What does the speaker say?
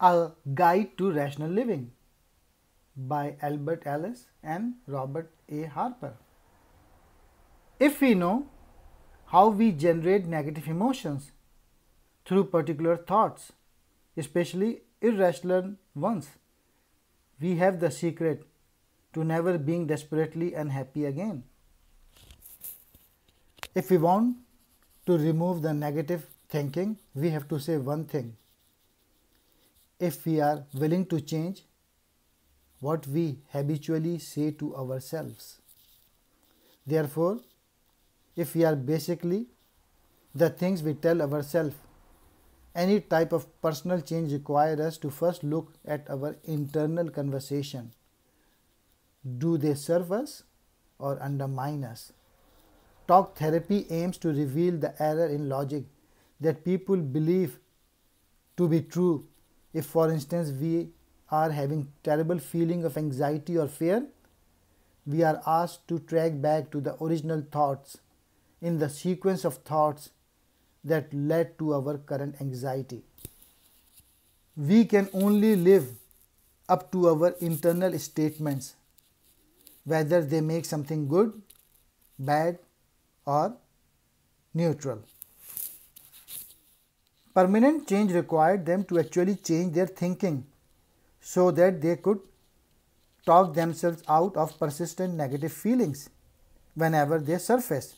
A Guide to Rational Living by Albert Ellis and Robert A. Harper. If we know how we generate negative emotions through particular thoughts, especially irrational ones, we have the secret to never being desperately unhappy again. If we want to remove the negative thinking, we have to say one thing if we are willing to change what we habitually say to ourselves. Therefore, if we are basically the things we tell ourselves, any type of personal change requires us to first look at our internal conversation. Do they serve us or undermine us? Talk therapy aims to reveal the error in logic that people believe to be true if for instance we are having terrible feeling of anxiety or fear we are asked to track back to the original thoughts in the sequence of thoughts that led to our current anxiety we can only live up to our internal statements whether they make something good bad or neutral Permanent change required them to actually change their thinking so that they could talk themselves out of persistent negative feelings whenever they surface.